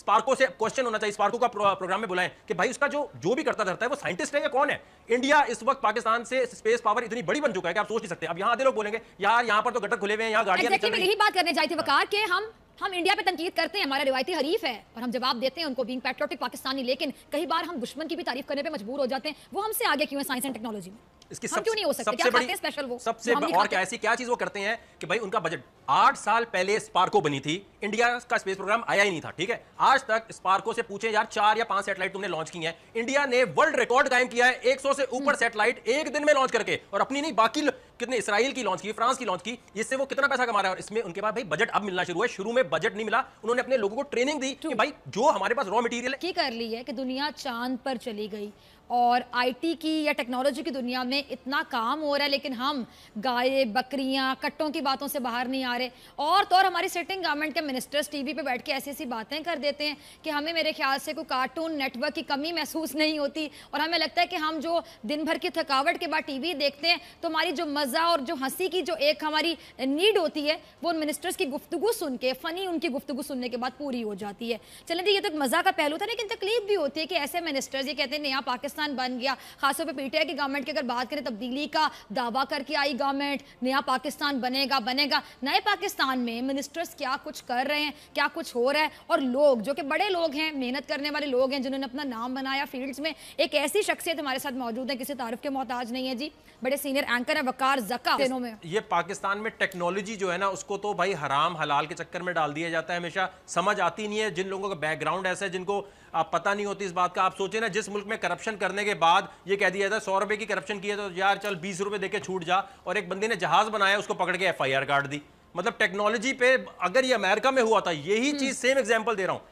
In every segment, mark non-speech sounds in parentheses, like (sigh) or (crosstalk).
Sparco से question होना चाहिए स्पार्को का प्रोग्राम में बुलाएं कि भाई उसका जो जो भी करता धरता है वो साइंटिस्ट है या कौन है इंडिया इस वक्त पाकिस्तान से स्पेस पावर इतनी बड़ी बन चुका है कि आप सोच नहीं सकते अब यहाँ आधे लोग बोलेंगे यार यहाँ पर तो गटर खुले हुए हैं यहाँ गाड़ियाँ exactly अच्छा, यही बात करने चाहिए वकार के हम हम इंडिया पे तनकीद करते हैं हमारे रिवायती हरीफ है और हम जवाब देते हैं उनको बीइंग पैट्रियोटिक पाकिस्तानी लेकिन कई बार हम दुश्मन की भी तारीफ करने पे मजबूर हो जाते हैं वो हमसे आगे क्यों है साइंस एंड टेक्नोलॉजी में इसकी हाँ, सब, क्यों नहीं हो सकते क्या खाते स्पेशल वो सबसे और क्या ऐसी क्या चीज वो करते हैं कि भाई उनका बजट आठ साल पहले स्पार्को बनी थी इंडिया का स्पेस प्रोग्राम आया ही नहीं था ठीक है आज तक स्पार्को से पूछे यार चार या पांच सैटेलाइट तुमने लॉन्च की है इंडिया ने वर्ल्ड रिकॉर्ड कायम किया है एक से ऊपर सेटेलाइट हम्म। एक दिन में लॉन्च करके और अपनी नहीं बाकी कितने इसराइल की लॉन्च की फ्रांस की लॉन्च की इससे वो कितना पैसा कमा रहा है और इसमें उनके पास भाई बजट अब मिलना शुरू है शुरू में बजट नहीं मिला उन्होंने अपने लोगों को ट्रेनिंग दी कि तो- भाई जो हमारे पास रॉ मटेरियल है कर ली है कि दुनिया चांद पर चली गई और आईटी की या टेक्नोलॉजी की दुनिया में इतना काम हो रहा है लेकिन हम गाय बकरियां कट्टों की बातों से बाहर नहीं आ रहे और तो और हमारी सिटिंग गवर्नमेंट के मिनिस्टर्स टीवी पे बैठ के ऐसी ऐसी बातें कर देते हैं कि हमें मेरे ख्याल से कोई कार्टून नेटवर्क की कमी महसूस नहीं होती और हमें लगता है कि हम जो दिन भर की थकावट के बाद टी देखते हैं तो हमारी जो मज़ा और जो हंसी की जो एक हमारी नीड होती है वो मिनिस्टर्स की गुफ्तु सुन के फ़नी उनकी गुफ्तु सुनने के बाद पूरी हो जाती है चलें ये तो मज़ा का पहलू था लेकिन तकलीफ भी होती है कि ऐसे मिनिस्टर्स ये कहते हैं नया पाकिस्तान पाकिस्तान बन गया खासतौर पर पीटीआई की गवर्नमेंट की अगर बात करें तब्दीली का दावा करके आई गवर्नमेंट नया पाकिस्तान बनेगा बनेगा नए पाकिस्तान में मिनिस्टर्स क्या कुछ कर रहे हैं क्या कुछ हो रहा है और लोग जो कि बड़े लोग हैं मेहनत करने वाले लोग हैं जिन्होंने अपना नाम बनाया फील्ड्स में एक ऐसी शख्सियत हमारे साथ मौजूद है किसी तारफ के मोहताज नहीं है जी बड़े सीनियर एंकर है वकार जका में ये पाकिस्तान में टेक्नोलॉजी जो है ना उसको तो भाई हराम हलाल के चक्कर में डाल दिया जाता है हमेशा समझ आती नहीं है जिन लोगों का बैकग्राउंड ऐसा है जिनको आप पता नहीं होती इस बात का आप सोचे ना जिस मुल्क में करप्शन करने के बाद ये कह दिया था सौ रुपए की करप्शन किया तो यार चल बीस रुपए देके छूट जा और एक बंदी ने जहाज बनाया उसको पकड़ के एफ आई आर काट दी मतलब टेक्नोलॉजी पे अगर ये अमेरिका में हुआ था यही चीज सेम एग्जाम्पल दे रहा हूँ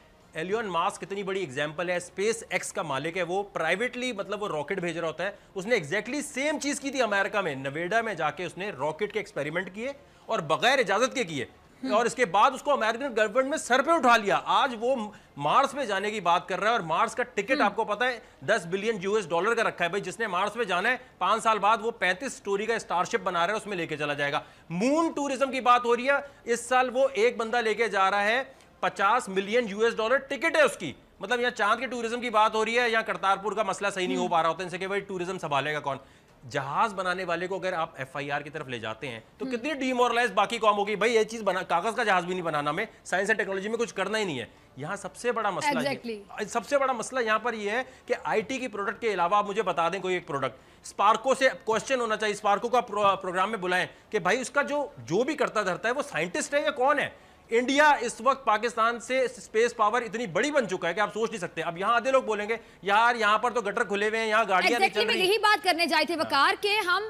एलियन मास्क कितनी बड़ी एग्जाम्पल है स्पेस एक्स का मालिक है वो प्राइवेटली मतलब वो रॉकेट भेज रहा होता है उसने एग्जैक्टली सेम चीज की थी अमेरिका में नवेडा में जाके उसने रॉकेट के एक्सपेरिमेंट किए और बगैर इजाजत के किए और इसके बाद उसको अमेरिकन गवर्नमेंट में सर पे उठा लिया आज वो मार्स में जाने की बात कर रहा है और मार्स का टिकट हम्म। आपको पता है दस बिलियन यूएस डॉलर का रखा है भाई जिसने मार्स में जाना है पांच साल बाद वो पैंतीस स्टोरी का स्टारशिप बना रहा है उसमें लेके चला जाएगा मून टूरिज्म की बात हो रही है इस साल वो एक बंदा लेके जा रहा है पचास मिलियन यूएस डॉलर टिकट है उसकी मतलब यहाँ चांद के टूरिज्म की बात हो रही है या करतारपुर का मसला सही नहीं हो हम्म। पा रहा होता इनसे कि भाई टूरिज्म संभालेगा कौन जहाज बनाने वाले को अगर आप एफ की तरफ ले जाते हैं तो हम्म। कितनी डिमोरलाइज बाकी कॉम होगी भाई ये चीज बना कागज का जहाज भी नहीं बनाना में साइंस एंड टेक्नोलॉजी में कुछ करना ही नहीं है यहाँ सबसे बड़ा मसला exactly. ये, सबसे बड़ा मसला यहाँ पर ये है कि आईटी की प्रोडक्ट के अलावा आप मुझे बता दें कोई एक प्रोडक्ट स्पार्को से क्वेश्चन होना चाहिए स्पार्को का प्रो, प्रोग्राम में बुलाएं कि भाई उसका जो जो भी करता धरता है वो साइंटिस्ट है या कौन है इंडिया इस वक्त पाकिस्तान से स्पेस पावर इतनी बड़ी बन चुका है कि आप सोच नहीं सकते अब यहाँ आधे लोग बोलेंगे यार यहाँ पर तो गटर खुले हुए हैं यहाँ गाड़ियां exactly चल रही यही बात करने जाए थे हाँ। वकार के हम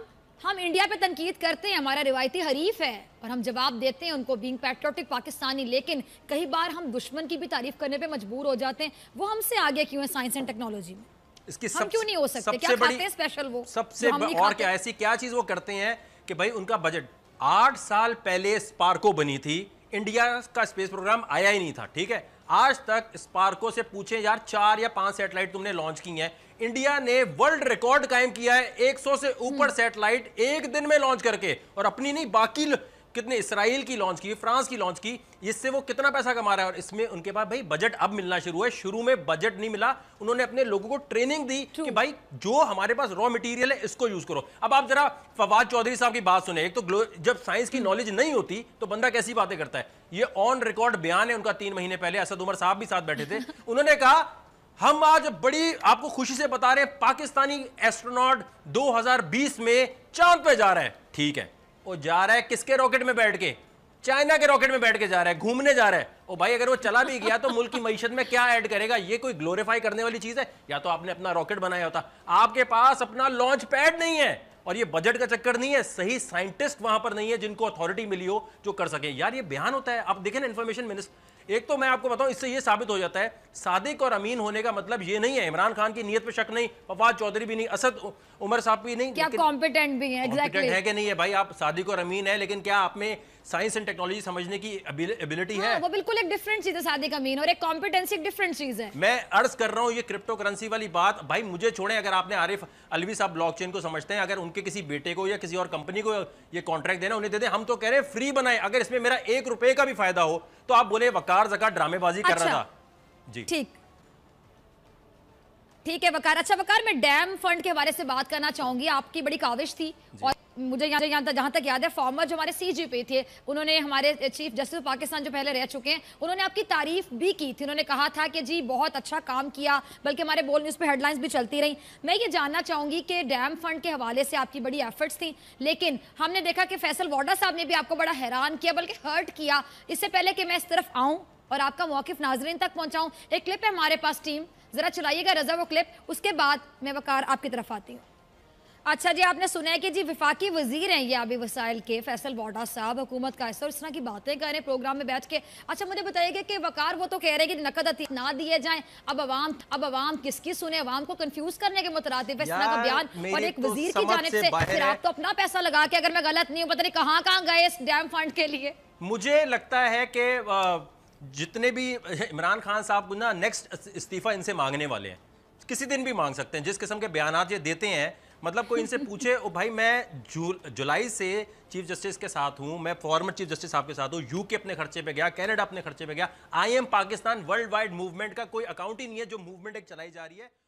हम इंडिया पे तनकीद करते हैं हमारा रिवायती हरीफ है और हम जवाब देते हैं उनको बीइंग पैट्रोटिक पाकिस्तानी लेकिन कई बार हम दुश्मन की भी तारीफ करने पे मजबूर हो जाते हैं वो हमसे आगे क्यों है साइंस एंड टेक्नोलॉजी में इसकी सब, क्यों नहीं हो सकते क्या खाते हैं स्पेशल वो सबसे और क्या ऐसी क्या चीज वो करते हैं कि भाई उनका बजट आठ साल पहले स्पार्को बनी थी इंडिया का स्पेस प्रोग्राम आया ही नहीं था ठीक है आज तक स्पार्को से पूछे यार चार या पांच सैटेलाइट तुमने लॉन्च की है इंडिया ने वर्ल्ड रिकॉर्ड कायम किया है 100 से ऊपर हम्म। सैटेलाइट एक दिन में लॉन्च करके और अपनी नहीं बाकी कितने इसराइल की लॉन्च की फ्रांस की लॉन्च की इससे वो कितना पैसा कमा रहा है और इसमें उनके पास भाई बजट अब मिलना शुरू है शुरू में बजट नहीं मिला उन्होंने अपने लोगों को ट्रेनिंग दी कि भाई जो हमारे पास रॉ मटेरियल है इसको यूज करो अब आप जरा फवाद चौधरी साहब की बात सुने एक तो जब साइंस की नॉलेज hmm. नहीं होती तो बंदा कैसी बातें करता है ये ऑन रिकॉर्ड बयान है उनका तीन महीने पहले असद उमर साहब भी साथ बैठे थे (laughs) उन्होंने कहा हम आज बड़ी आपको खुशी से बता रहे हैं पाकिस्तानी एस्ट्रोनॉट 2020 में चांद पे जा रहे हैं ठीक है वो जा रहा है किसके रॉकेट में बैठ के चाइना के रॉकेट में बैठ के जा रहा है घूमने जा रहा है ओ भाई अगर वो चला भी गया तो मुल्क की मीशत में क्या ऐड करेगा ये कोई ग्लोरीफाई करने वाली चीज़ है या तो आपने अपना रॉकेट बनाया होता आपके पास अपना लॉन्च पैड नहीं है और ये बजट का चक्कर नहीं है सही साइंटिस्ट वहां पर नहीं है जिनको अथॉरिटी मिली हो जो कर सके यार ये बयान होता है आप देखें ना इन्फॉर्मेशन मिनिस्टर एक तो मैं आपको बताऊं इससे ये साबित हो जाता है सादिक और अमीन होने का मतलब ये नहीं है इमरान खान की नीयत पे शक नहीं फवाद चौधरी भी नहीं असद उमर साहब भी नहीं क्या कॉम्पिटेंट भी है exactly. है कि नहीं है भाई आप सादिक और अमीन है लेकिन क्या आप में साइंस एंड टेक्नोलॉजी समझने की एबिलिटी हाँ, है वो बिल्कुल एक डिफरेंट चीज है शादी का मीन और एक कॉम्पिटेंसी एक डिफरेंट चीज है मैं अर्ज कर रहा हूँ ये क्रिप्टो करेंसी वाली बात भाई मुझे छोड़े अगर आपने आरिफ अलवी साहब ब्लॉकचेन को समझते हैं अगर उनके किसी बेटे को या किसी और कंपनी को ये कॉन्ट्रैक्ट देना उन्हें दे दे हम तो कह रहे हैं फ्री बनाए अगर इसमें मेरा एक रुपए का भी फायदा हो तो आप बोले वकार जका ड्रामेबाजी कर रहा अच्छा। था जी ठीक ठीक है वकार अच्छा वकार मैं डैम फंड के बारे से बात करना चाहूंगी आपकी बड़ी काविश थी और मुझे यहाँ यहाँ जहाँ तक याद है फॉर्मर जो हमारे सीजीपी थे उन्होंने हमारे चीफ जस्टिस पाकिस्तान जो पहले रह चुके हैं उन्होंने आपकी तारीफ भी की थी उन्होंने कहा था कि जी बहुत अच्छा काम किया बल्कि हमारे बोल न्यूज़ पे हेडलाइंस भी चलती रही मैं ये जानना चाहूँगी कि डैम फंड के हवाले से आपकी बड़ी एफर्ट्स थी लेकिन हमने देखा कि फैसल वाडा साहब ने भी आपको बड़ा हैरान किया बल्कि हर्ट किया इससे पहले कि मैं इस तरफ आऊँ और आपका मौकफ नाजरन तक पहुँचाऊँ एक क्लिप है हमारे पास टीम ज़रा चलाइएगा रजा वो क्लिप उसके बाद मैं वकार आपकी तरफ आती हूँ अच्छा जी आपने सुना है कि जी विफाकी वजीर हैं ये अभी वसाइल के फैसल वाडा साहब हुकूमत का ऐसा और इस तरह की बातें करें प्रोग्राम में बैठ के अच्छा मुझे बताइएगा कि वकार वो तो कह रहे हैं कि नकद अति ना दिए जाएं अब अवाम अब अवाम किसकी सुने अवाम को कंफ्यूज करने के मुतरद इस तरह का बयान और एक तो वजीर की जानब से फिर आप तो अपना पैसा लगा के अगर मैं गलत नहीं हूँ पता नहीं कहाँ कहाँ गए इस डैम फंड के लिए मुझे लगता है कि जितने भी इमरान खान साहब ना नेक्स्ट इस्तीफा इनसे मांगने वाले हैं किसी दिन भी मांग सकते हैं जिस किस्म के बयान ये देते हैं मतलब कोई इनसे पूछे ओ भाई मैं जू जुलाई से चीफ जस्टिस के साथ हूँ मैं फॉर्मर चीफ जस्टिस साहब के साथ हूँ यूके अपने खर्चे पे गया कैनेडा अपने खर्चे पे गया I am Pakistan worldwide movement का कोई अकाउंट ही नहीं है जो मूवमेंट एक चलाई जा रही है